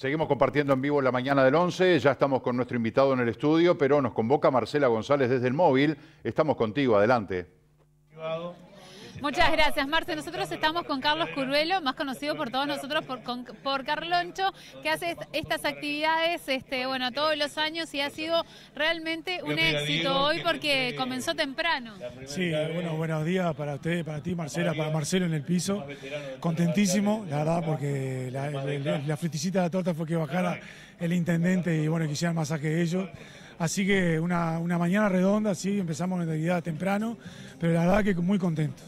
Seguimos compartiendo en vivo la mañana del 11, ya estamos con nuestro invitado en el estudio, pero nos convoca Marcela González desde el móvil. Estamos contigo, adelante. Muchas gracias, Marce. Nosotros estamos con Carlos Curuelo, más conocido por todos nosotros por, por Carloncho, que hace estas actividades este, bueno, todos los años y ha sido realmente un éxito hoy porque comenzó temprano. Sí, bueno, buenos días para ustedes, para ti, Marcela, para Marcelo en el piso. Contentísimo, la verdad, porque la, la, de la torta fue que bajara el intendente y bueno, el masaje de ellos. Así que una, mañana redonda, sí, empezamos en actividad temprano, pero la verdad que muy contentos.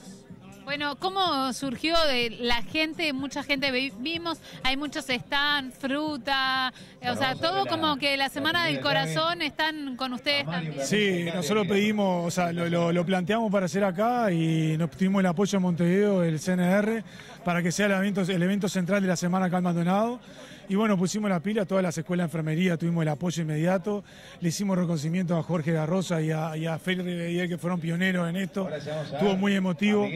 Bueno, ¿cómo surgió de la gente? Mucha gente vimos, hay muchos están, fruta, o sea, todo como que la Semana del Corazón están con ustedes también. Sí, nosotros pedimos, o sea, lo, planteamos para hacer acá y nos tuvimos el apoyo de Montevideo, el CNR, para que sea el evento, el evento central de la semana acá en Maldonado. Y bueno, pusimos la pila, todas las escuelas de enfermería tuvimos el apoyo inmediato, le hicimos reconocimiento a Jorge Garrosa y a, y a Félix que fueron pioneros en esto, estuvo muy emotivo.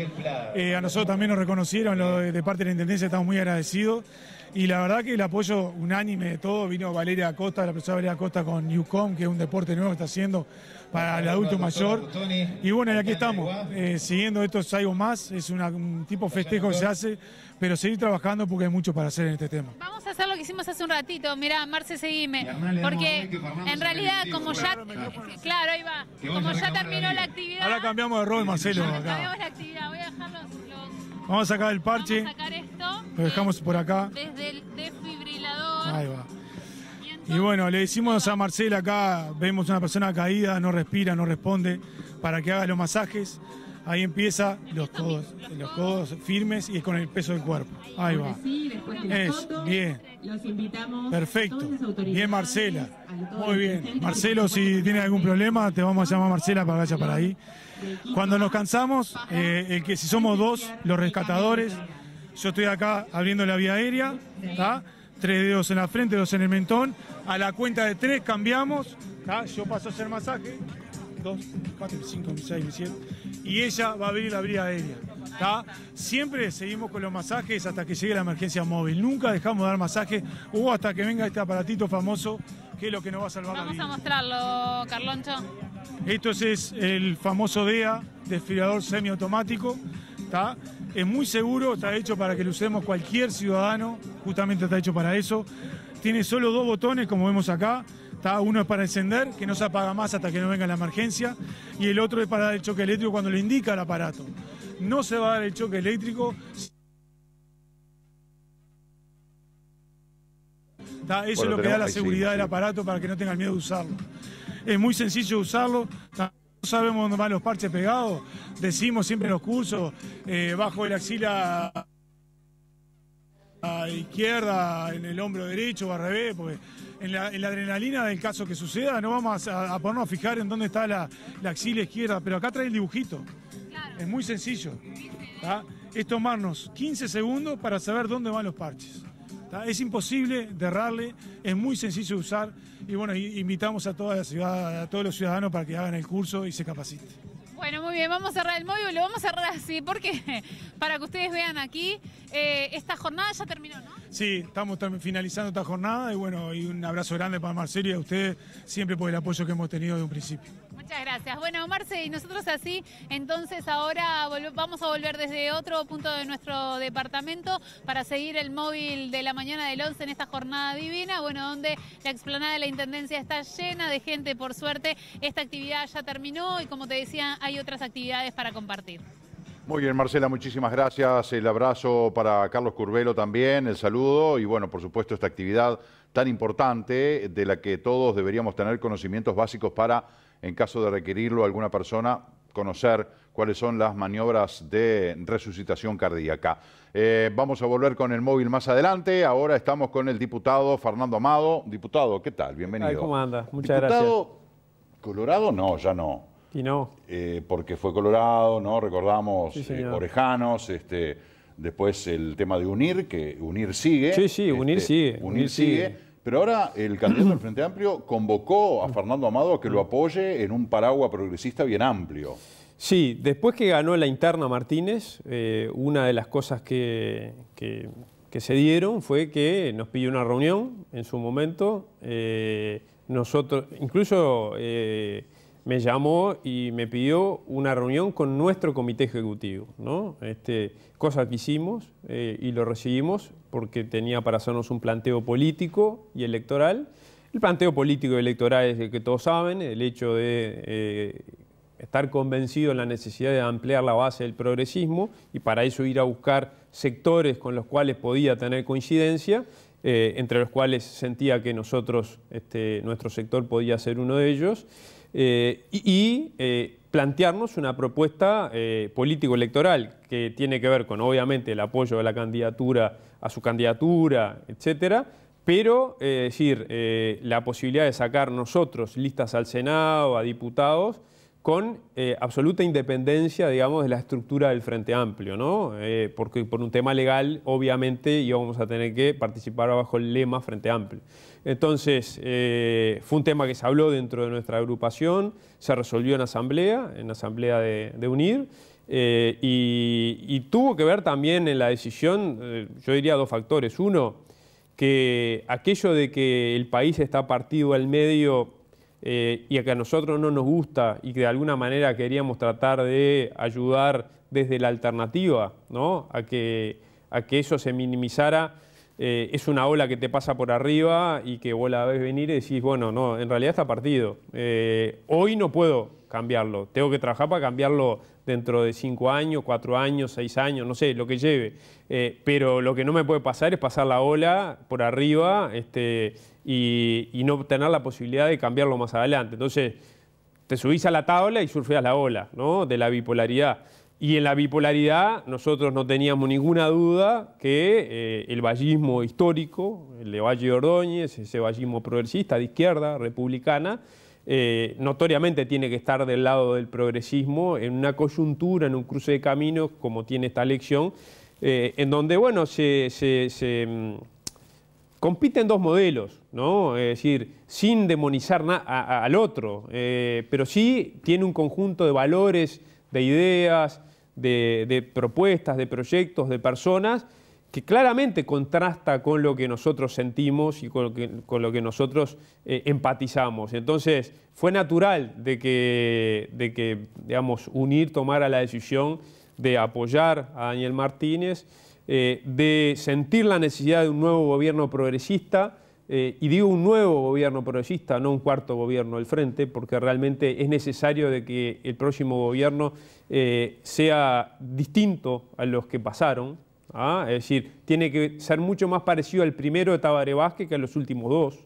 Eh, a, nosotros también nos reconocieron, de, parte de la Intendencia estamos muy agradecidos. Y la verdad que el apoyo unánime de todo, vino Valeria Acosta, la profesora Valeria Acosta con Newcom, que es un deporte nuevo que está haciendo para el adulto mayor. Y bueno, y aquí estamos, eh, siguiendo esto es algo más, es un tipo festejo que se hace pero seguir trabajando porque hay mucho para hacer en este tema. Vamos a hacer lo que hicimos hace un ratito, mirá, Marce, seguime, porque en realidad como ya, claro, ahí va, como ya terminó la actividad. Ahora cambiamos de rol, Marcelo. Vamos a sacar el parche. Vamos a sacar esto. Lo eh, dejamos por acá. Desde el desfibrilador. Ahí va. Y bueno, le decimos a Marcela acá, vemos una persona caída, no respira, no responde, para que haga los masajes. Ahí empieza los codos, los codos firmes y con el peso del cuerpo. Ahí va. Es, bien. Perfecto. Bien, Marcela. Muy bien. Marcelo, si tiene algún problema, te vamos a llamar a Marcela para que vaya para ahí. Cuando nos cansamos, eh, el que si somos dos, los rescatadores, yo estoy acá abriendo la vía aérea, tres dedos en la frente, dos en el mentón. A la cuenta de tres cambiamos. Yo paso a hacer masaje. Dos, cuatro, cinco, seis, siete y ella va a abrir la brida aérea. Siempre seguimos con los masajes hasta que llegue la emergencia móvil. Nunca dejamos de dar masaje o hasta que venga este aparatito famoso que es lo que nos va a salvar Vamos la vida. Vamos a mostrarlo, Carloncho. Esto es el famoso DEA, desfriador semiautomático. Es muy seguro, está hecho para que lo usemos cualquier ciudadano, justamente está hecho para eso. Tiene solo dos botones, como vemos acá. Uno es para encender, que no se apaga más hasta que no venga la emergencia, y el otro es para dar el choque eléctrico cuando lo indica el aparato. No se va a dar el choque eléctrico. Eso es lo que da la seguridad del aparato para que no tengan miedo de usarlo. Es muy sencillo usarlo. no sabemos dónde van los parches pegados, decimos siempre en los cursos, eh, bajo el axila izquierda, en el hombro derecho o al revés, porque en la, adrenalina del caso que suceda no vamos a, ponernos a fijar en dónde está la, axila izquierda, pero acá trae el dibujito. Es muy sencillo. Es tomarnos 15 segundos para saber dónde van los parches. Es imposible derrarle, es muy sencillo de usar y bueno, invitamos a toda la ciudad, a todos los ciudadanos para que hagan el curso y se capaciten. Bueno, muy bien, vamos a cerrar el móvil, lo vamos a cerrar así, porque para que ustedes vean aquí, eh, esta jornada ya terminó, ¿no? Sí, estamos finalizando esta jornada y bueno, y un abrazo grande para Marcelo y a ustedes siempre por el apoyo que hemos tenido de un principio. Muchas gracias. Bueno, Marce, y nosotros así, entonces ahora vamos a volver desde otro punto de nuestro departamento para seguir el móvil de la mañana del 11 en esta jornada divina, bueno, donde la explanada de la Intendencia está llena de gente, por suerte, esta actividad ya terminó y como te decía, hay otras actividades para compartir. Muy bien, Marcela, muchísimas gracias. El abrazo para Carlos Curvelo también, el saludo y bueno, por supuesto, esta actividad tan importante de la que todos deberíamos tener conocimientos básicos para, en caso de requerirlo alguna persona, conocer cuáles son las maniobras de resucitación cardíaca. Eh, vamos a volver con el móvil más adelante. Ahora estamos con el diputado Fernando Amado. Diputado, ¿qué tal? Bienvenido. ¿Cómo anda? Muchas diputado, Colorado no, ya no. Y no. Eh, porque fue Colorado, ¿no? Recordamos eh, Orejanos, este, después el tema de Unir, que Unir sigue. Sí, sí, Unir este, sigue. Unir, sigue. Pero ahora el candidato del Frente Amplio convocó a Fernando Amado a que lo apoye en un paraguas progresista bien amplio. Sí, después que ganó la interna Martínez, eh, una de las cosas que, que, se dieron fue que nos pidió una reunión en su momento. nosotros, incluso eh, me llamó y me pidió una reunión con nuestro comité ejecutivo, ¿no? Este, cosa que hicimos eh, y lo recibimos porque tenía para hacernos un planteo político y electoral. El planteo político y electoral es el que todos saben, el hecho de eh, estar convencido en la necesidad de ampliar la base del progresismo y para eso ir a buscar sectores con los cuales podía tener coincidencia, eh, entre los cuales sentía que nosotros, este, nuestro sector podía ser uno de ellos. Eh, y eh, plantearnos una propuesta eh, político-electoral que tiene que ver con, obviamente, el apoyo de la candidatura a su candidatura, etcétera, pero, es decir, la posibilidad de sacar nosotros listas al Senado, a diputados, con absoluta independencia, digamos, de la estructura del Frente Amplio, ¿no? porque por un tema legal, obviamente, vamos a tener que participar bajo el lema Frente Amplio. Entonces, eh, fue un tema que se habló dentro de nuestra agrupación, se resolvió en asamblea, en asamblea de, UNIR, eh, y, tuvo que ver también en la decisión, eh, yo diría dos factores. Uno, que aquello de que el país está partido al medio y a que a nosotros no nos gusta y que de alguna manera queríamos tratar de ayudar desde la alternativa, ¿no? a que eso se minimizara eh, es una ola que te pasa por arriba y que vos la ves venir y decís, bueno, no, en realidad está partido. Eh, hoy no puedo cambiarlo, tengo que trabajar para cambiarlo dentro de cinco años, cuatro años, seis años, no sé, lo que lleve. Eh, pero lo que no me puede pasar es pasar la ola por arriba este, y, no tener la posibilidad de cambiarlo más adelante. Entonces, te subís a la tabla y surfeas la ola ¿no? de la bipolaridad. Y en la bipolaridad nosotros no teníamos ninguna duda que eh, el vallismo histórico, el de Valle de Ordóñez, ese vallismo progresista de izquierda, republicana, eh, notoriamente tiene que estar del lado del progresismo en una coyuntura, en un cruce de caminos como tiene esta elección, eh, en donde, bueno, se, se, mm, compiten dos modelos, ¿no? Es decir, sin demonizar al otro, pero sí tiene un conjunto de valores de ideas, de, propuestas, de proyectos, de personas, que claramente contrasta con lo que nosotros sentimos y con lo que, nosotros eh, empatizamos. Entonces, fue natural de que, UNIR tomara la decisión de apoyar a Daniel Martínez, eh, de sentir la necesidad de un nuevo gobierno progresista, eh, y digo un nuevo gobierno progresista, no un cuarto gobierno del frente, porque realmente es necesario de que el próximo gobierno eh, sea distinto a los que pasaron, ¿ah? es decir, tiene que ser mucho más parecido al primero de Tabaré Vázquez que a los últimos dos,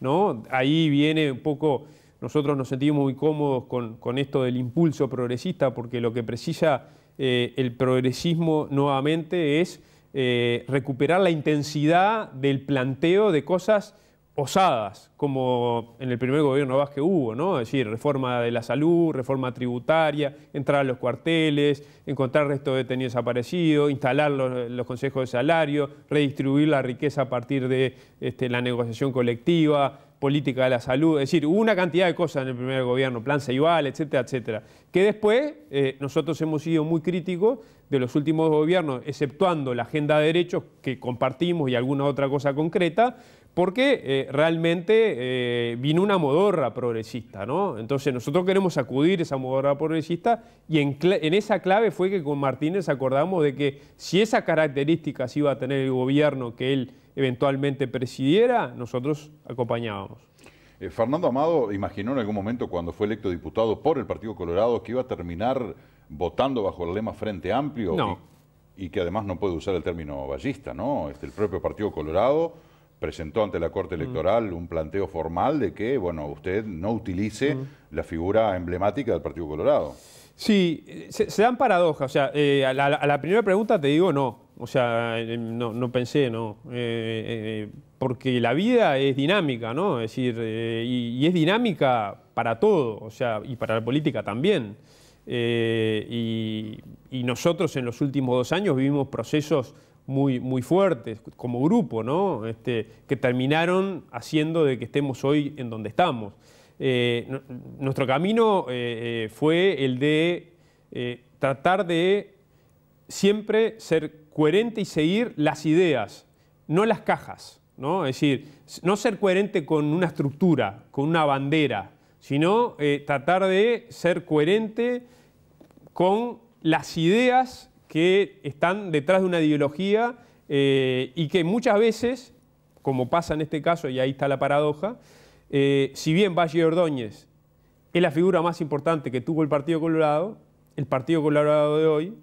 ¿no? Ahí viene un poco, nosotros nos sentimos muy cómodos con, esto del impulso progresista, porque lo que precisa eh, el progresismo nuevamente es eh, recuperar la intensidad del planteo de cosas osadas, como en el primer gobierno Vázquez hubo, ¿no? Es decir, reforma de la salud, reforma tributaria, entrar a los cuarteles, encontrar restos de detenidos desaparecidos, instalar los, consejos de salario, redistribuir la riqueza a partir de este, la negociación colectiva, política de la salud. Es decir, hubo una cantidad de cosas en el primer gobierno, plan Ceibal, etcétera, etcétera, que después eh, nosotros hemos sido muy críticos de los últimos gobiernos, exceptuando la agenda de derechos que compartimos y alguna otra cosa concreta, porque eh, realmente eh, vino una modorra progresista, ¿no? Entonces nosotros queremos acudir esa modorra progresista y en, en, esa clave fue que con Martínez acordamos de que si esas características iba a tener el gobierno que él eventualmente presidiera, nosotros acompañábamos. Eh, Fernando Amado imaginó en algún momento cuando fue electo diputado por el Partido Colorado que iba a terminar votando bajo el lema Frente Amplio y, que además no puede usar el término ballista, ¿no? Este, el propio Partido Colorado presentó ante la Corte mm. Electoral un planteo formal de que, bueno, usted no utilice mm. la figura emblemática del Partido Colorado. Sí, se, dan paradojas. O sea, eh, a, la, primera pregunta te digo no. O sea, eh, no, pensé, no. Eh, porque la vida es dinámica, ¿no? Es decir, y, es dinámica para todo, o sea, y para la política también. Y, nosotros en los últimos dos años vivimos procesos muy, muy fuertes como grupo, ¿no? Este, que terminaron haciendo de que estemos hoy en donde estamos. Eh, nuestro camino eh, eh, fue el de tratar de siempre ser coherente y seguir las ideas, no las cajas. ¿no? Es decir, no ser coherente con una estructura, con una bandera, sino tratar de ser coherente con las ideas que están detrás de una ideología y que muchas veces, como pasa en este caso, y ahí está la paradoja, eh, si bien Valle Ordóñez es la figura más importante que tuvo el Partido Colorado, el Partido Colorado de hoy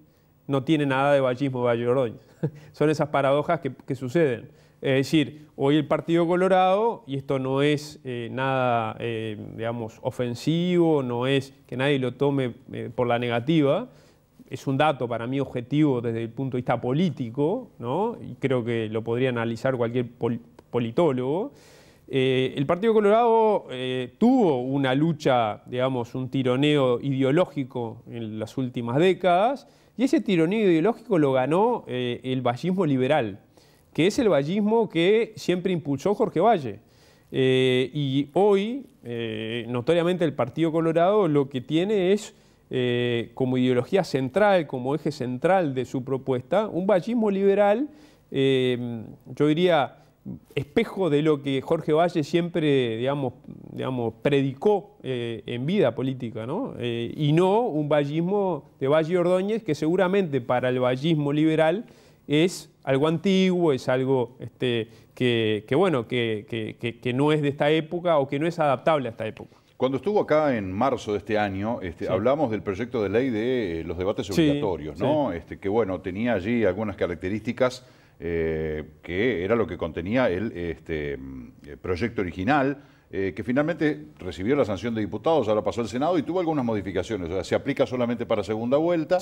no tiene nada de vallismo de Valle Ordóñez. Son esas paradojas que, suceden. Es decir, hoy el Partido Colorado, y esto no es eh, nada, eh, digamos, ofensivo, no es que nadie lo tome por la negativa, es un dato para mí objetivo desde el punto de vista político, ¿no? y creo que lo podría analizar cualquier politólogo, eh, el Partido Colorado eh, tuvo una lucha, digamos, un tironeo ideológico en las últimas décadas, y ese tironeo ideológico lo ganó eh, el vallismo liberal, que es el vallismo que siempre impulsó Jorge Valle. y hoy, notoriamente, el Partido Colorado lo que tiene es como ideología central, como eje central de su propuesta, un vallismo liberal, yo diría, espejo de lo que Jorge Valle siempre, digamos, digamos predicó eh, en vida política, ¿no? Eh, y no un vallismo de Valle Ordóñez que seguramente para el vallismo liberal es algo antiguo, es algo este, que, bueno, que, que, no es de esta época o que no es adaptable a esta época. Cuando estuvo acá en marzo de este año, este, hablamos del proyecto de ley de eh, los debates obligatorios, ¿no? Este, que bueno, tenía allí algunas características eh, que era lo que contenía el este, mm, eh, proyecto original, eh, que finalmente recibió la sanción de diputados, ahora pasó al Senado y tuvo algunas modificaciones. O sea, se aplica solamente para segunda vuelta.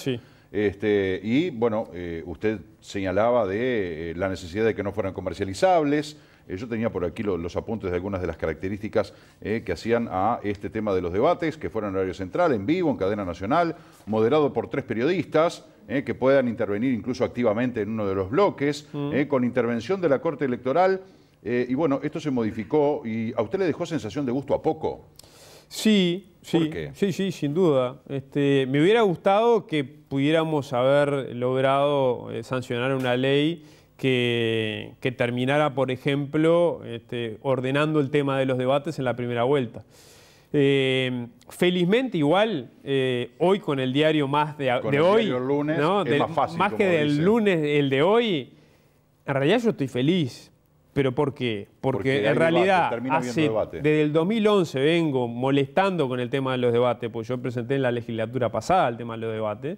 Este, y bueno, usted señalaba de la necesidad de que no fueran comercializables. Eh, yo tenía por aquí los apuntes de algunas de las características eh, que hacían a este tema de los debates, que fueron en horario central, en vivo, en cadena nacional, moderado por tres periodistas. Eh, que puedan intervenir incluso activamente en uno de los bloques, mm. con intervención de la Corte Electoral. y bueno, esto se modificó y a usted le dejó sensación de gusto a poco. Sí, sí, sí, sin duda. Este, me hubiera gustado que pudiéramos haber logrado sancionar una ley que, terminara, por ejemplo, este, ordenando el tema de los debates en la primera vuelta. Eh, felizmente igual, eh, hoy con el diario más de, hoy, lunes más, que del lunes, el de hoy, en realidad yo estoy feliz. ¿Pero por qué? Porque, en realidad desde el 2011 vengo molestando con el tema de los debates, pues yo presenté en la legislatura pasada el tema de los debates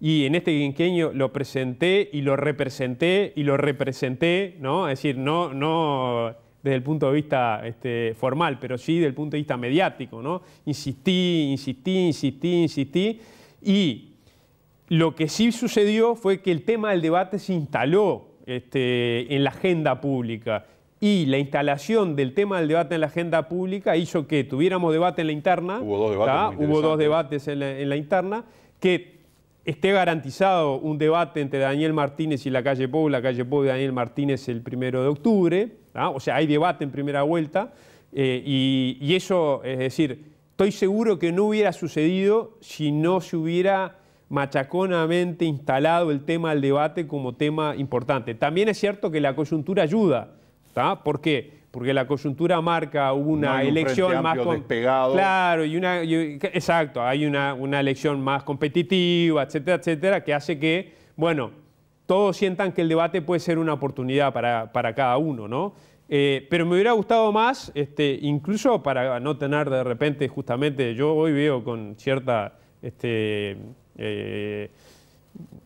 y en este quinqueño lo presenté y lo representé y lo representé, ¿no? Es decir, no, no desde el punto de vista este, formal, pero sí desde el punto de vista mediático, ¿no? Insistí, insistí, insistí, insistí. Y lo que sí sucedió fue que el tema del debate se instaló este, en la agenda pública. Y la instalación del tema del debate en la agenda pública hizo que tuviéramos debate en la interna. Hubo dos debates. Hubo dos debates en la, en la interna que esté garantizado un debate entre Daniel Martínez y la calle Pou, la calle Pou y Daniel Martínez el primero de octubre, ¿ah? o sea, hay debate en primera vuelta, eh, y, y, eso, es decir, estoy seguro que no hubiera sucedido si no se hubiera machaconamente instalado el tema del debate como tema importante. También es cierto que la coyuntura ayuda, ¿Por qué? Porque la coyuntura marca una elección más Claro, y una exacto, hay una, una elección más competitiva, etcétera, etcétera, que hace que, bueno, todos sientan que el debate puede ser una oportunidad para, para cada uno, ¿no? Eh, pero me hubiera gustado más, este, incluso para no tener de repente, justamente, yo hoy veo con cierta este, eh,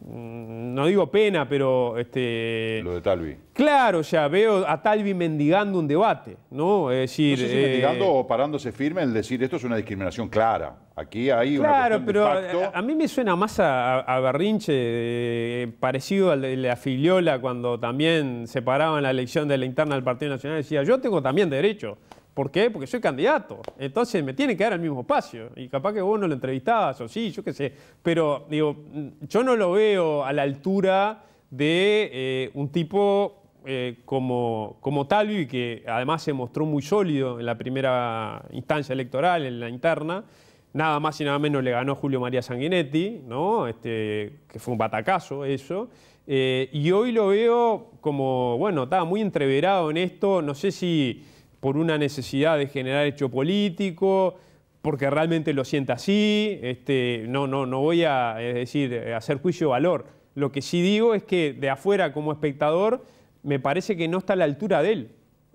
no digo pena, pero... Este, Lo de Talvi. Claro, ya veo a Talvi mendigando un debate, ¿no? Es decir... Eh, mendigando o parándose firme en decir esto es una discriminación clara. Aquí hay claro, pero eh, A, mí me suena más a, Berrinche, eh, parecido a la Filiola cuando también se en la elección de la interna del Partido Nacional. Decía, yo tengo también derecho ¿Por qué? Porque soy candidato. Entonces me tiene que dar el mismo espacio. Y capaz que vos no lo entrevistabas o sí, yo qué sé. Pero digo, mm, yo no lo veo a la altura de eh, un tipo eh, como, como Talvi, que además se mostró muy sólido en la primera instancia electoral, en la interna. Nada más y nada menos le ganó Julio María Sanguinetti, ¿no? Este, que fue un batacazo eso. Eh, y hoy lo veo como, bueno, estaba muy entreverado en esto. No sé si por una necesidad de generar hecho político, porque realmente lo sienta así, este, no, no, no voy a decir, hacer juicio de valor. Lo que sí digo es que de afuera como espectador me parece que no está a la altura de él.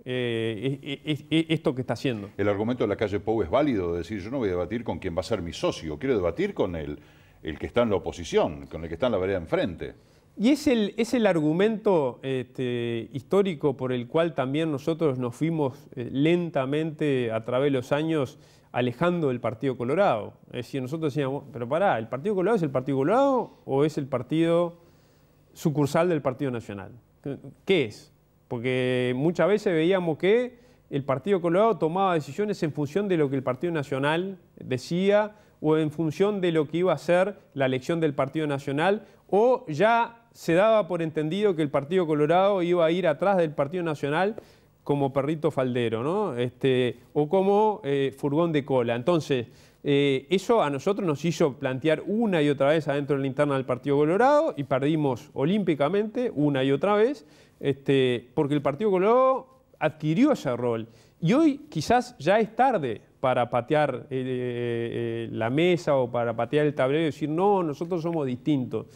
Eh, e, e, e, esto que está haciendo. El argumento de la calle Pou es válido, de decir yo no voy a debatir con quien va a ser mi socio, quiero debatir con el, el que está en la oposición, con el que está en la vereda enfrente. Y es el, es el argumento este, histórico por el cual también nosotros nos fuimos eh, lentamente a través de los años alejando del Partido Colorado. Es decir, nosotros decíamos, pero pará, ¿el Partido Colorado es el Partido Colorado o es el partido sucursal del Partido Nacional? ¿Qué es? Porque muchas veces veíamos que el Partido Colorado tomaba decisiones en función de lo que el Partido Nacional decía o en función de lo que iba a ser la elección del Partido Nacional o ya se daba por entendido que el Partido Colorado iba a ir atrás del Partido Nacional como perrito faldero, ¿no? Este, o como eh, furgón de cola. Entonces, eh, eso a nosotros nos hizo plantear una y otra vez adentro de la interna del Partido Colorado y perdimos olímpicamente una y otra vez, este, porque el Partido Colorado adquirió ese rol. Y hoy quizás ya es tarde para patear eh, la mesa o para patear el tablero y decir, no, nosotros somos distintos.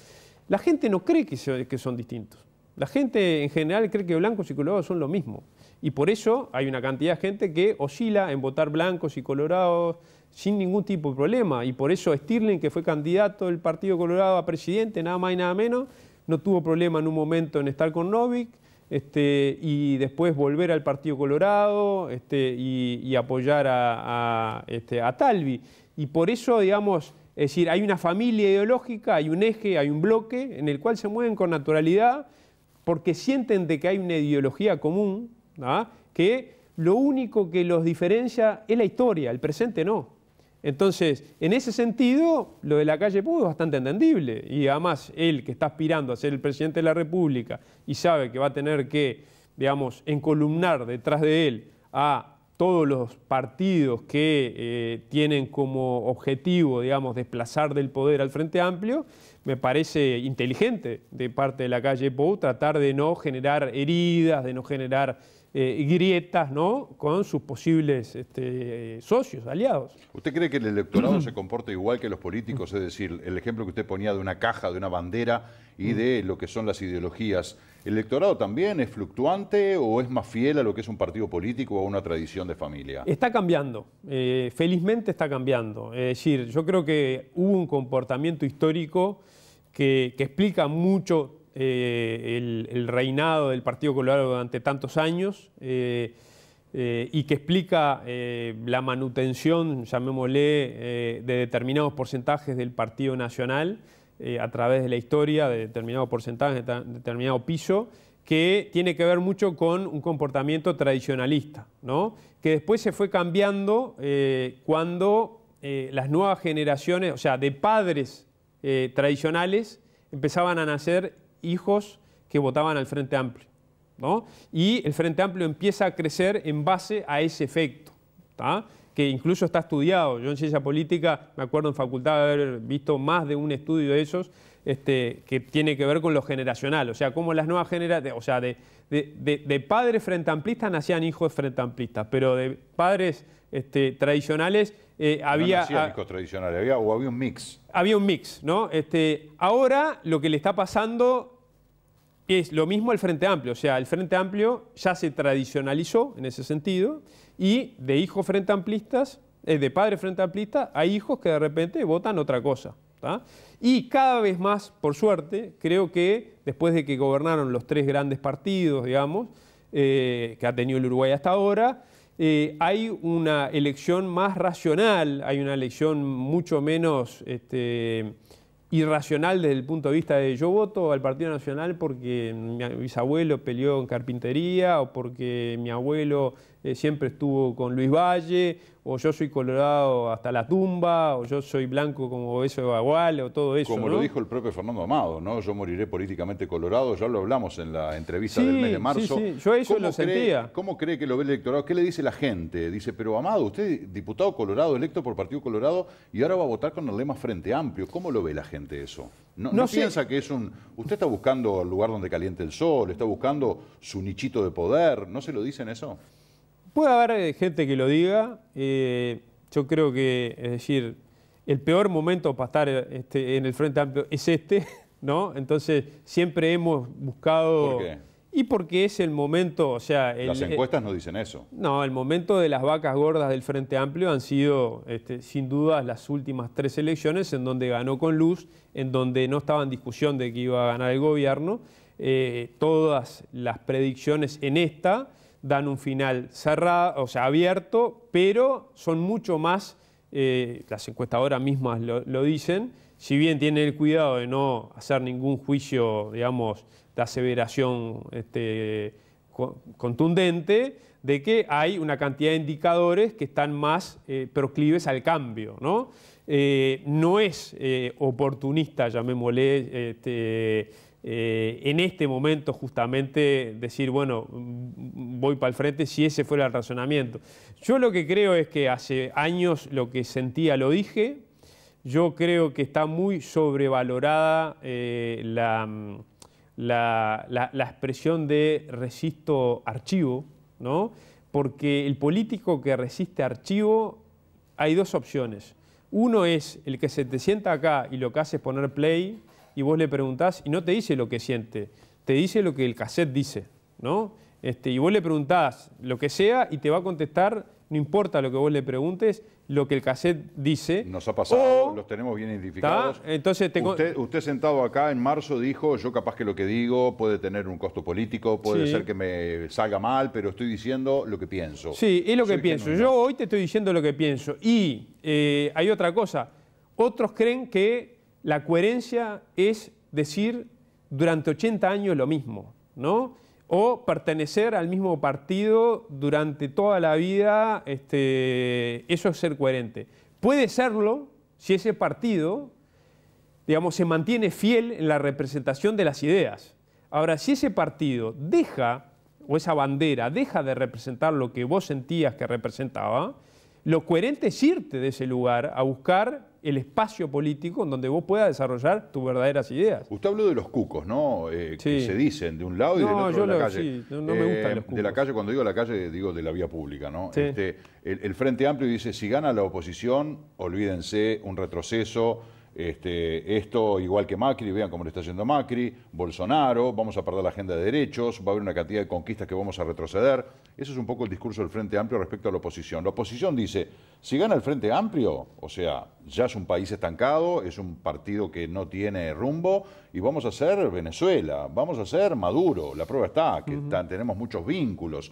La gente no cree que son distintos. La gente en general cree que blancos y colorados son lo mismo. Y por eso hay una cantidad de gente que oscila en votar blancos y colorados sin ningún tipo de problema. Y por eso Stirling, que fue candidato del Partido Colorado a presidente, nada más y nada menos, no tuvo problema en un momento en estar con Novik este, y después volver al Partido Colorado este, y, apoyar a, este, a Talvi. Y por eso, digamos, es decir, hay una familia ideológica, hay un eje, hay un bloque en el cual se mueven con naturalidad porque sienten de que hay una ideología común, que lo único que los diferencia es la historia, el presente no. Entonces, en ese sentido, lo de la calle Pudo es bastante entendible. Y además, él que está aspirando a ser el presidente de la República y sabe que va a tener que, digamos, encolumnar detrás de él a todos los partidos que eh, tienen como objetivo, digamos, desplazar del poder al Frente Amplio, me parece inteligente de parte de la calle Pou tratar de no generar heridas, de no generar eh, grietas ¿no? con sus posibles este, socios, aliados. ¿Usted cree que el electorado se comporta igual que los políticos? Es decir, el ejemplo que usted ponía de una caja, de una bandera y de lo que son las ideologías. ¿El electorado también es fluctuante o es más fiel a lo que es un partido político o a una tradición de familia? Está cambiando, eh, felizmente está cambiando. Es decir, yo creo que hubo un comportamiento histórico que, explica mucho eh, el, reinado del Partido Colorado durante tantos años. Eh, y que explica la manutención, llamémosle, de determinados porcentajes del Partido Nacional eh, a través de la historia de determinado porcentaje, de determinado piso, que tiene que ver mucho con un comportamiento tradicionalista, que después se fue cambiando eh, cuando eh, las nuevas generaciones, o sea, de padres tradicionales, empezaban a nacer hijos que votaban al Frente Amplio. Y el Frente Amplio empieza a crecer en base a ese efecto que incluso está estudiado. Yo en ciencia política me acuerdo en facultad de haber visto más de un estudio de esos este, que tiene que ver con lo generacional, o sea, cómo las nuevas generaciones, o sea, de, padres frenteamplistas nacían hijos frente pero de padres este, tradicionales eh, había... Nacían hijos tradicionales, había, o había un mix. Había un mix, ¿no? Este, ahora lo que le está pasando es lo mismo al Frente Amplio, o sea, el Frente Amplio ya se tradicionalizó en ese sentido y de hijos frente amplistas, eh, de padre frente amplistas, hay hijos que de repente votan otra cosa. Y cada vez más, por suerte, creo que después de que gobernaron los tres grandes partidos, digamos, eh, que ha tenido el Uruguay hasta ahora, eh, hay una elección más racional, hay una elección mucho menos este, irracional desde el punto de vista de yo voto al Partido Nacional porque mi bisabuelo peleó en carpintería o porque mi abuelo eh, siempre estuvo con Luis Valle, o yo soy colorado hasta la tumba, o yo soy blanco como eso de Bagual, o todo eso. Como lo dijo el propio Fernando Amado, ¿no? Yo moriré políticamente colorado, ya lo hablamos en la entrevista del mes de marzo. Sí, sí. yo eso lo sentía. ¿Cómo cree que lo ve el electorado? ¿Qué le dice la gente? Dice, pero Amado, usted diputado colorado, electo por Partido Colorado, y ahora va a votar con el lema Frente Amplio. ¿Cómo lo ve la gente eso? no piensa que es un... Usted está buscando el lugar donde caliente el sol, está buscando su nichito de poder, ¿no se lo dicen eso? Puede haber eh, gente que lo diga. Eh, yo creo que, es decir, el peor momento para estar eh, este, en el Frente Amplio es este, ¿no? Entonces, siempre hemos buscado... ¿Por qué? Y porque es el momento, o sea... las encuestas no dicen eso. No, el momento de las vacas gordas del Frente Amplio han sido, este, sin duda, las últimas tres elecciones en donde ganó con luz, en donde no estaba en discusión de que iba a ganar el gobierno. todas las predicciones en esta dan un final cerrado, o sea, abierto, pero son mucho más, eh, las encuestadoras mismas lo, dicen, si bien tienen el cuidado de no hacer ningún juicio, digamos, de aseveración este, contundente, de que hay una cantidad de indicadores que están más eh, proclives al cambio, ¿no? Eh, no es oportunista, llamémosle, este, eh, en este momento justamente decir, bueno, voy para el frente si ese fuera el razonamiento. Yo lo que creo es que hace años lo que sentía lo dije, yo creo que está muy sobrevalorada eh, mm, la, expresión de resisto archivo, ¿no? porque el político que resiste archivo hay dos opciones. Uno es el que se te sienta acá y lo que hace es poner play y vos le preguntás y no te dice lo que siente, te dice lo que el cassette dice, ¿no? Este, y vos le preguntás lo que sea y te va a contestar, no importa lo que vos le preguntes, lo que el cassette dice. Nos ha pasado, los tenemos bien identificados. Entonces usted, sentado acá en marzo dijo, yo capaz que lo que digo puede tener un costo político, puede ser que me salga mal, pero estoy diciendo lo que pienso. Sí, es lo que pienso. Yo hoy te estoy diciendo lo que pienso. Y eh, hay otra cosa. Otros creen que la coherencia es decir durante 80 años lo mismo, ¿no? O pertenecer al mismo partido durante toda la vida, este, eso es ser coherente. Puede serlo si ese partido, digamos, se mantiene fiel en la representación de las ideas. Ahora, si ese partido deja, o esa bandera deja de representar lo que vos sentías que representaba, lo coherente es irte de ese lugar a buscar el espacio político en donde vos puedas desarrollar tus verdaderas ideas. Usted habló de los cucos, ¿no? Eh, que se dicen de un lado y del otro yo de la calle. Sí, no, me gustan eh, los cucos. De la calle, cuando digo la calle, digo de la vía pública, ¿no? Este, el Frente Amplio dice, si gana la oposición, olvídense un retroceso, este, esto igual que Macri, vean cómo le está haciendo Macri, Bolsonaro, vamos a perder la agenda de derechos, va a haber una cantidad de conquistas que vamos a retroceder. Eso es un poco el discurso del Frente Amplio respecto a la oposición. La oposición dice, si gana el Frente Amplio, o sea, ya es un país estancado, es un partido que no tiene rumbo, y vamos a ser Venezuela, vamos a ser Maduro, la prueba está, que tenemos muchos vínculos.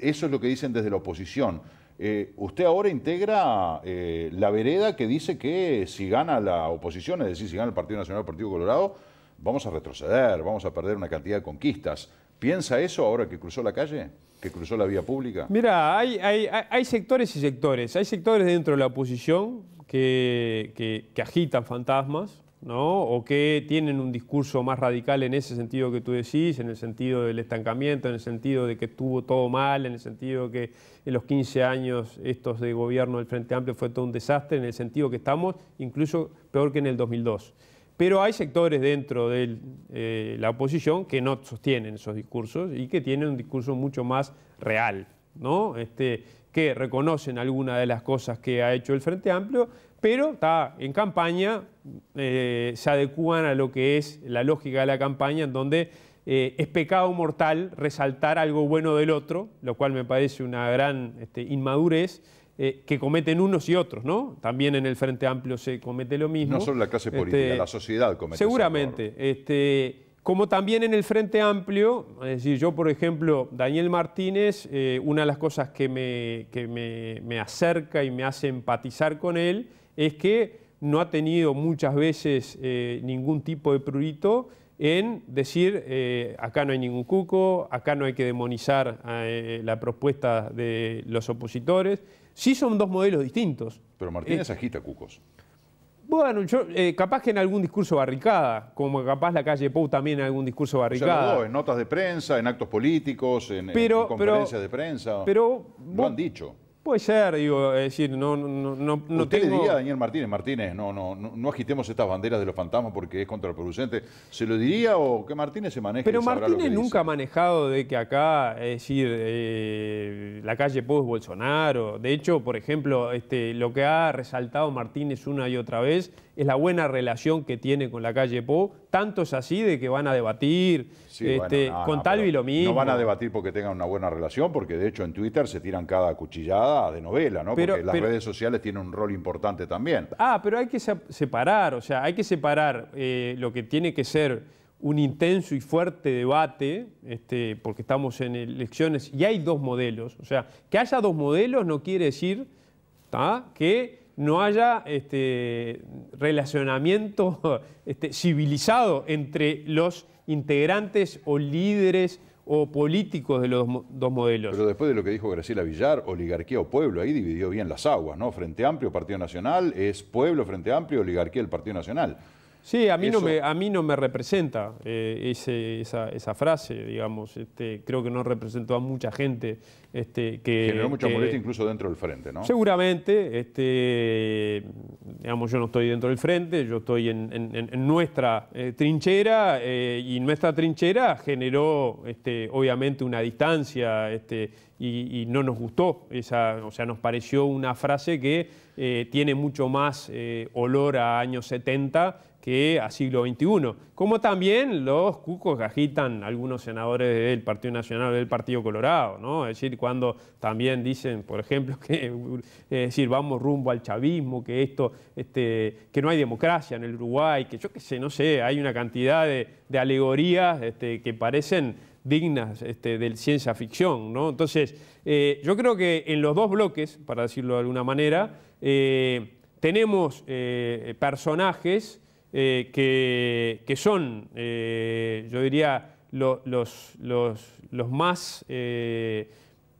Eso es lo que dicen desde la oposición. Eh, usted ahora integra eh, la vereda que dice que si gana la oposición, es decir, si gana el Partido Nacional, el Partido Colorado, vamos a retroceder, vamos a perder una cantidad de conquistas. ¿Piensa eso ahora que cruzó la calle? ¿Que cruzó la vía pública? Mira, hay, hay, sectores y sectores. Hay sectores dentro de la oposición que, que agitan fantasmas, o que tienen un discurso más radical en ese sentido que tú decís, en el sentido del estancamiento, en el sentido de que estuvo todo mal, en el sentido de que en los 15 años estos de gobierno del Frente Amplio fue todo un desastre, en el sentido que estamos incluso peor que en el 2002. Pero hay sectores dentro de eh, la oposición que no sostienen esos discursos y que tienen un discurso mucho más real, este, que reconocen algunas de las cosas que ha hecho el Frente Amplio, pero está en campaña, eh, se adecúan a lo que es la lógica de la campaña, en donde eh, es pecado mortal resaltar algo bueno del otro, lo cual me parece una gran este, inmadurez. Eh, que cometen unos y otros, ¿no? También en el Frente Amplio se comete lo mismo. No solo la clase este, política, la sociedad comete Seguramente. Este, como también en el Frente Amplio, es decir, yo por ejemplo, Daniel Martínez, una de las cosas que, me acerca y me hace empatizar con él es que no ha tenido muchas veces eh, ningún tipo de prurito en decir eh, acá no hay ningún cuco, acá no hay que demonizar eh, la propuesta de los opositores. Sí son dos modelos distintos. Pero Martínez agita cucos. Bueno, yo, capaz que en algún discurso barricada, como capaz la calle Pou también en algún discurso barricada. en notas de prensa, en actos políticos, en, conferencias de prensa. Pero lo han dicho. Puede ser, digo, es decir, no, no, no, no ¿Usted le diría Daniel Martínez, Martínez, no, no, no, no, agitemos estas banderas de los fantasmas porque es contraproducente. ¿Se lo diría o que Martínez se maneje? Pero Martínez nunca ha manejado de que acá, es decir, eh, la calle Po es Bolsonaro. De hecho, por ejemplo, este, lo que ha resaltado Martínez una y otra vez es la buena relación que tiene con la calle Po. Tanto es así de que van a debatir, este, con Talvi lo mismo. No van a debatir porque tengan una buena relación, porque de hecho en Twitter se tiran cada cuchillada de novela, ¿no? Porque las redes sociales tienen un rol importante también. Ah, pero hay que separar, o sea, hay que separar eh, lo que tiene que ser un intenso y fuerte debate, este, porque estamos en elecciones y hay dos modelos. O sea, que haya dos modelos no quiere decir que no haya este, relacionamiento este, civilizado entre los integrantes o líderes o políticos de los dos modelos. Pero después de lo que dijo Graciela Villar, oligarquía o pueblo, ahí dividió bien las aguas, ¿no? Frente Amplio, Partido Nacional, es pueblo Frente Amplio, oligarquía el Partido Nacional. Sí, a mí, no, me, a mí no me representa eh, esa, esa, frase, digamos. Este, creo que no representó a mucha gente. Este, que, Generó mucha molestia incluso dentro del frente, ¿no? Seguramente. Este, digamos, yo no estoy dentro del frente, yo estoy en, nuestra eh, trinchera eh, y nuestra trinchera generó obviamente una distancia y, y, no nos gustó. Esa, o sea, nos pareció una frase que tiene mucho más olor a años 70 que a siglo XXI, como también los cucos que agitan algunos senadores del Partido Nacional del Partido Colorado, ¿no? Es decir, cuando también dicen, por ejemplo, que vamos rumbo al chavismo, que esto, este, que no hay democracia en el Uruguay, que yo qué sé, no sé, hay una cantidad de, alegorías este, que parecen dignas este, de ciencia ficción, ¿no? Entonces, eh, yo creo que en los dos bloques, para decirlo de alguna manera, eh, tenemos eh, personajes eh, que, son, eh, yo diría, los, más eh,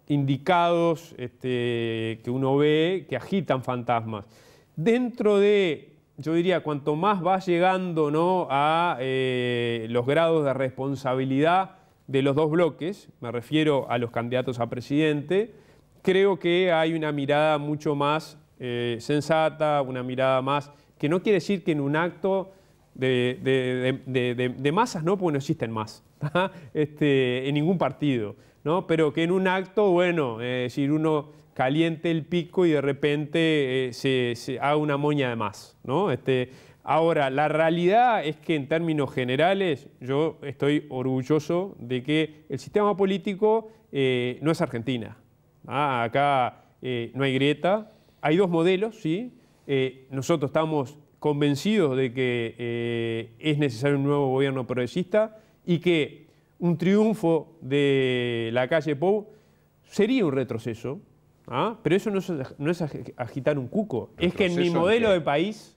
indicados este, que uno ve, que agitan fantasmas. Dentro de, yo diría, cuanto más va llegando a los grados de responsabilidad de los dos bloques, me refiero a los candidatos a presidente, creo que hay una mirada mucho más sensata, una mirada más que no quiere decir que en un acto de, masas, ¿no? porque no existen más ¿ah? este, en ningún partido, ¿no? pero que en un acto, bueno, eh, es decir, uno caliente el pico y de repente eh, se, haga una moña de más. ¿no? Este, ahora, la realidad es que en términos generales yo estoy orgulloso de que el sistema político eh, no es Argentina. ¿ah? acá no hay grieta, hay dos modelos, sí, eh, nosotros estamos convencidos de que eh, es necesario un nuevo gobierno progresista y que un triunfo de la calle Pou sería un retroceso, ¿ah? pero eso no es, agitar un cuco, es que en mi modelo de país...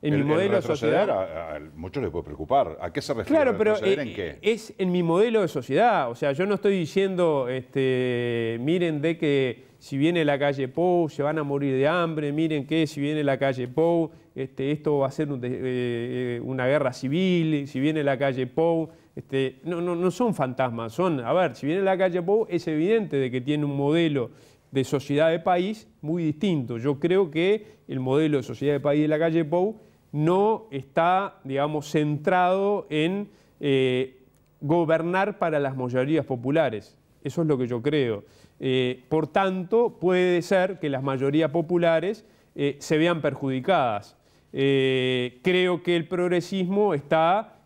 En mi modelo de sociedad. muchos les puede preocupar. ¿A qué se refiere? Claro, pero eh, es en mi modelo de sociedad. O sea, yo no estoy diciendo, este, miren, de que si viene la calle Pou, se van a morir de hambre, miren que si viene la calle Pou, este, esto va a ser eh, eh, una guerra civil, si viene la calle Pou, este, no, no, son fantasmas, son, a ver, si viene la calle Pou es evidente de que tiene un modelo de sociedad de país muy distinto. Yo creo que el modelo de sociedad de país de la calle Pou no está, digamos, centrado en eh, gobernar para las mayorías populares. Eso es lo que yo creo. Eh, por tanto, puede ser que las mayorías populares eh, se vean perjudicadas. Eh, creo que el progresismo está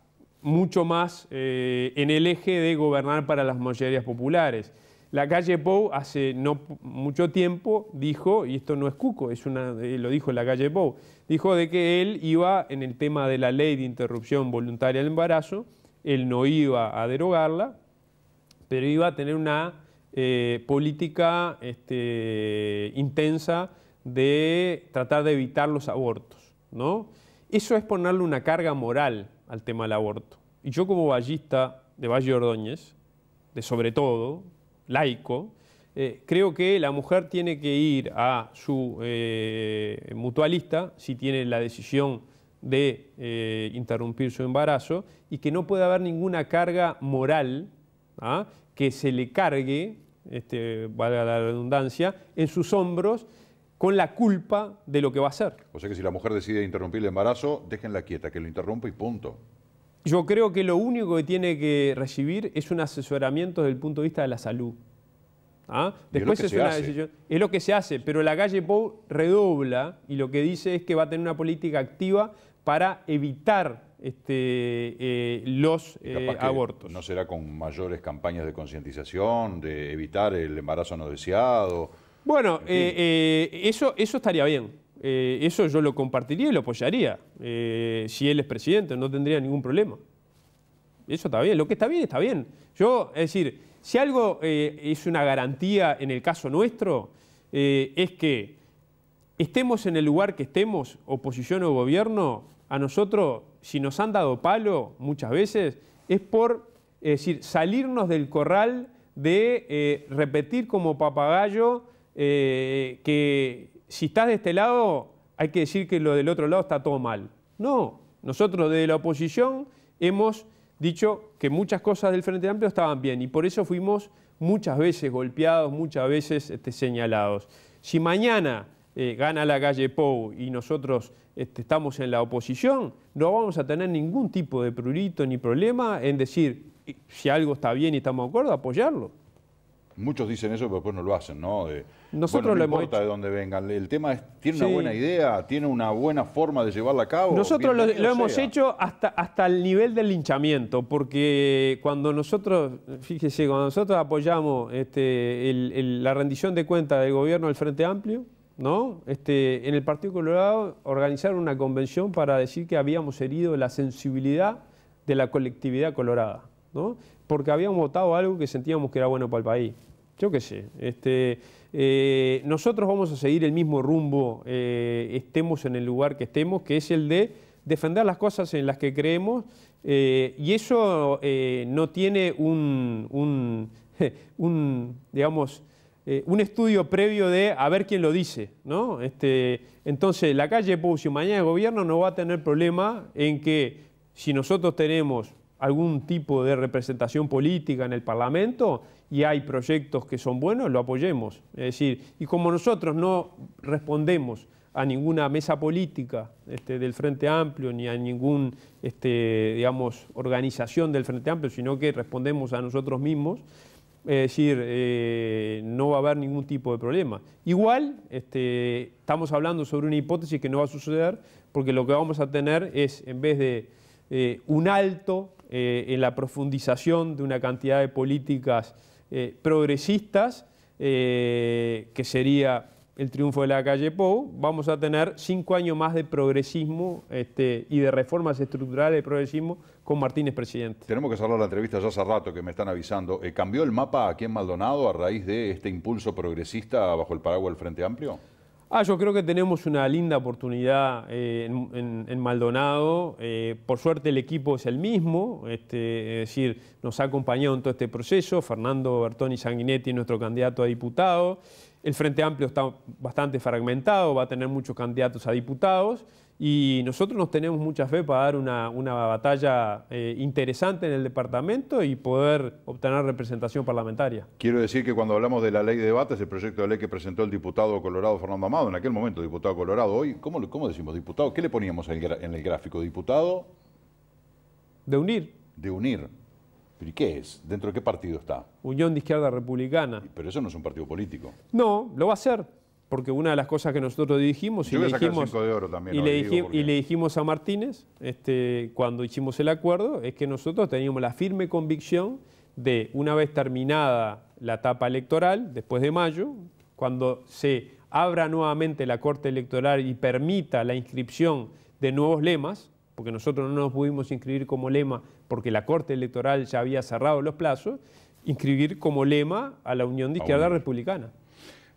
mucho más en el eje de gobernar para las mayorías populares. La calle Pou hace no mucho tiempo dijo, y esto no es cuco, es una, lo dijo la calle Pou, dijo de que él iba en el tema de la ley de interrupción voluntaria del embarazo, él no iba a derogarla, pero iba a tener una eh, política este, intensa de tratar de evitar los abortos. ¿no? Eso es ponerle una carga moral al tema del aborto. Y yo como ballista de Valle Ordóñez, de sobre todo, laico, eh, creo que la mujer tiene que ir a su eh, mutualista si tiene la decisión de interrumpir su embarazo y que no puede haber ninguna carga moral ¿ah? que se le cargue, este, valga la redundancia, en sus hombros con la culpa de lo que va a hacer. O sea que si la mujer decide interrumpir el embarazo, déjenla quieta, que lo interrumpa y punto. Yo creo que lo único que tiene que recibir es un asesoramiento desde el punto de vista de la salud. ¿Ah? Después es, una decisión. Es lo que se hace, pero la calle Pou redobla y lo que dice es que va a tener una política activa para evitar este, eh, los eh, abortos. ¿No será con mayores campañas de concientización, de evitar el embarazo no deseado? Bueno, eh, eso, eso estaría bien. eso yo lo compartiría y lo apoyaría. si él es presidente, no tendría ningún problema. Eso está bien. Lo que está bien, está bien. Yo, es decir, si algo es una garantía en el caso nuestro, es que estemos en el lugar que estemos, oposición o gobierno, a nosotros, si nos han dado palo muchas veces, es por decir, salirnos del corral de eh, repetir como papagayo eh, que si estás de este lado hay que decir que lo del otro lado está todo mal. No, nosotros desde la oposición hemos dicho que muchas cosas del Frente Amplio estaban bien y por eso fuimos muchas veces golpeados, muchas veces este, señalados. Si mañana eh, gana la calle Pou y nosotros este, estamos en la oposición, no vamos a tener ningún tipo de prurito ni problema en decir si algo está bien y estamos de acuerdo, apoyarlo. Muchos dicen eso, pero después no lo hacen, ¿no? Nosotros no importa de dónde vengan. El tema es, ¿tiene una buena idea? ¿Tiene una buena forma de llevarla a cabo? Nosotros lo, hemos hecho hasta, hasta el nivel del linchamiento, porque cuando nosotros, fíjese, cuando nosotros apoyamos este, la rendición de cuentas del gobierno del Frente Amplio, este, en el Partido Colorado organizaron una convención para decir que habíamos herido la sensibilidad de la colectividad colorada, Porque habíamos votado algo que sentíamos que era bueno para el país. Yo qué sé. Este, eh, nosotros vamos a seguir el mismo rumbo, eh, estemos en el lugar que estemos, que es el de defender las cosas en las que creemos, eh, y eso no tiene un, un digamos, eh, un estudio previo de a ver quién lo dice. ¿no? Este, entonces, la calle y mañana el gobierno no va a tener problema en que si nosotros tenemos algún tipo de representación política en el Parlamento y hay proyectos que son buenos, lo apoyemos. Es decir, y como nosotros no respondemos a ninguna mesa política este, del Frente Amplio ni a ninguna este, organización del Frente Amplio, sino que respondemos a nosotros mismos, es decir, eh, no va a haber ningún tipo de problema. Igual, este, estamos hablando sobre una hipótesis que no va a suceder, porque lo que vamos a tener es, en vez de eh, un alto eh, en la profundización de una cantidad de políticas progresistas, que sería el triunfo de la calle Pou, vamos a tener cinco años más de progresismo este, y de reformas estructurales de progresismo con Martínez presidente. Tenemos que cerrar la entrevista ya hace rato que me están avisando. Eh, ¿Cambió el mapa aquí en Maldonado a raíz de este impulso progresista bajo el paraguas del Frente Amplio? Ah, yo creo que tenemos una linda oportunidad eh, en, Maldonado. Eh, por suerte el equipo es el mismo, este, es decir, nos ha acompañado en todo este proceso, Fernando Bertoni Sanguinetti, nuestro candidato a diputado. El Frente Amplio está bastante fragmentado, va a tener muchos candidatos a diputados y nosotros nos tenemos mucha fe para dar una, batalla eh, interesante en el departamento y poder obtener representación parlamentaria. Quiero decir que cuando hablamos de la ley de debates, el proyecto de ley que presentó el diputado Colorado Fernando Amado, en aquel momento diputado Colorado, hoy, ¿cómo, cómo decimos diputado? ¿Qué le poníamos en el gráfico? ¿Diputado? De unir. De unir y qué es? ¿Dentro de qué partido está? Unión de Izquierda Republicana. Pero eso no es un partido político. No, lo va a ser. Porque una de las cosas que nosotros dijimos, y, le dijimos, y, le dijimos, a Martínez este, cuando hicimos el acuerdo, es que nosotros teníamos la firme convicción de, una vez terminada la etapa electoral, después de mayo, cuando se abra nuevamente la Corte Electoral y permita la inscripción de nuevos lemas, porque nosotros no nos pudimos inscribir como lema porque la Corte Electoral ya había cerrado los plazos, inscribir como lema a la Unión de Izquierda Republicana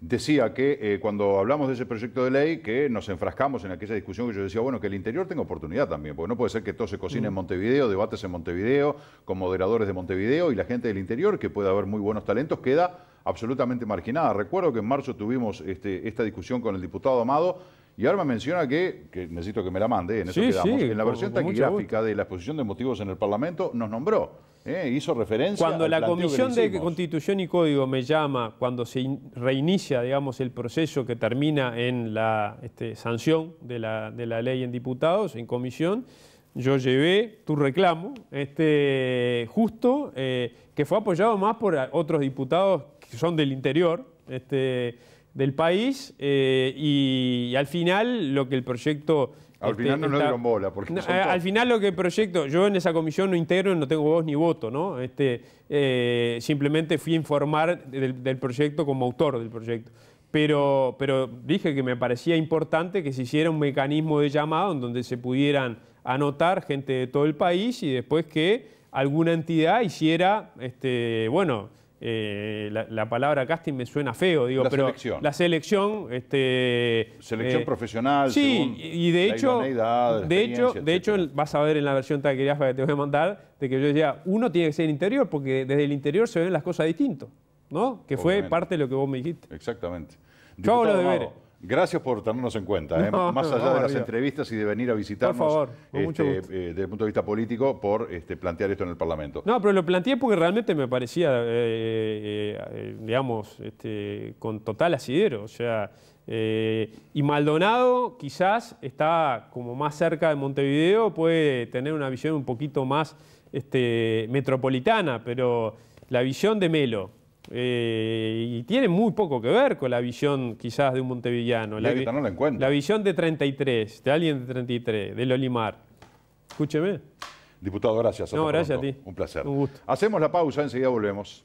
decía que eh, cuando hablamos de ese proyecto de ley, que nos enfrascamos en aquella discusión que yo decía, bueno, que el interior tenga oportunidad también, porque no puede ser que todo se cocine en mm. Montevideo, debates en Montevideo, con moderadores de Montevideo y la gente del interior, que puede haber muy buenos talentos, queda absolutamente marginada. Recuerdo que en marzo tuvimos este, esta discusión con el diputado Amado y ahora me menciona que, que necesito que me la mande, en eso quedamos, en la versión taquigráfica de la exposición de motivos en el Parlamento nos nombró, ¿eh? hizo referencia. Cuando la Comisión de Constitución y Código me llama, cuando se reinicia, digamos, el proceso que termina en la este, sanción de la, ley en diputados, en comisión, yo llevé tu reclamo, este, justo, eh, que fue apoyado más por otros diputados que son del interior, este, del país eh, y, al final lo que el proyecto... Al este, final no, está, Porque eh, al final lo que el proyecto, yo en esa comisión no integro, no tengo voz ni voto, ¿no? Este, eh, simplemente fui a informar del, proyecto como autor del proyecto. Pero, pero dije que me parecía importante que se hiciera un mecanismo de llamado en donde se pudieran anotar gente de todo el país y después que alguna entidad hiciera, este, bueno, eh, la, palabra casting me suena feo, digo, pero la selección, este, selección eh, profesional, sí, y de hecho, de hecho, de hecho, vas a ver en la versión que te voy a mandar de que yo decía, uno tiene que ser interior porque desde el interior se ven las cosas distintos ¿no? Que fue parte de lo que vos me dijiste. Exactamente. yo hago de ver Gracias por tenernos en cuenta, ¿eh? más allá de las entrevistas y de venir a visitarnos este, eh, desde el punto de vista político por este, plantear esto en el Parlamento. No, pero lo planteé porque realmente me parecía, eh, digamos, este, con total asidero. O sea, y Maldonado quizás está como más cerca de Montevideo, puede tener una visión un poquito más metropolitana, pero la visión de Melo, eh, y tiene muy poco que ver con la visión quizás de un montevillano. La, la, visión de 33, de alguien de 33, de Lolimar. Escúcheme. Diputado, gracias. no, gracias a ti. Un placer. Hacemos la pausa, enseguida volvemos.